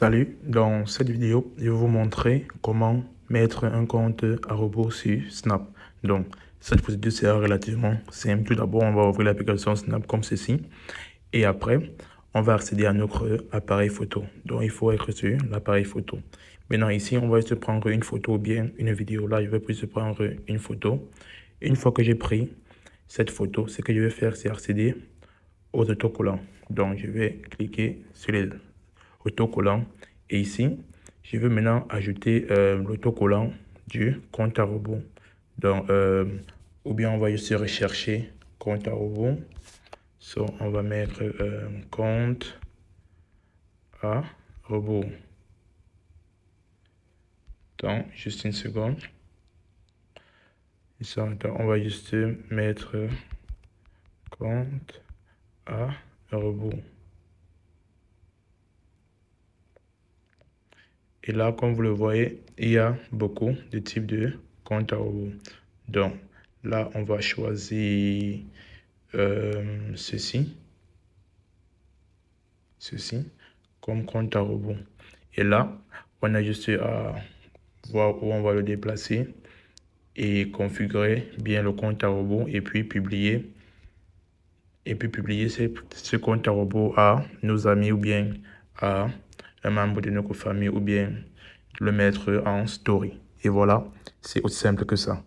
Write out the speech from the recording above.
Salut, dans cette vidéo, je vais vous montrer comment mettre un compte à rebours sur Snap. Donc, cette procédure sera relativement simple. Tout d'abord, on va ouvrir l'application Snap comme ceci. Et après, on va accéder à notre appareil photo. Donc, il faut être sur l'appareil photo. Maintenant, ici, on va se prendre une photo ou bien une vidéo. Là, je vais plus se prendre une photo. Une fois que j'ai pris cette photo, ce que je vais faire, c'est accéder aux autocollants. Donc, je vais cliquer sur les autocollant. Et ici, je veux maintenant ajouter euh, l'autocollant du compte à rebours. Donc, euh, ou bien on va juste rechercher compte à rebours. So, on va mettre euh, compte à rebours. Donc, juste une seconde. on va juste mettre compte à rebours. Et là, comme vous le voyez, il y a beaucoup de types de comptes à rebours. Donc là, on va choisir euh, ceci. Ceci comme compte à robot Et là, on a juste à voir où on va le déplacer et configurer bien le compte à robot et puis publier et puis publier ce, ce compte à robot à nos amis ou bien à un membre de notre famille ou bien le mettre en story. Et voilà, c'est aussi simple que ça.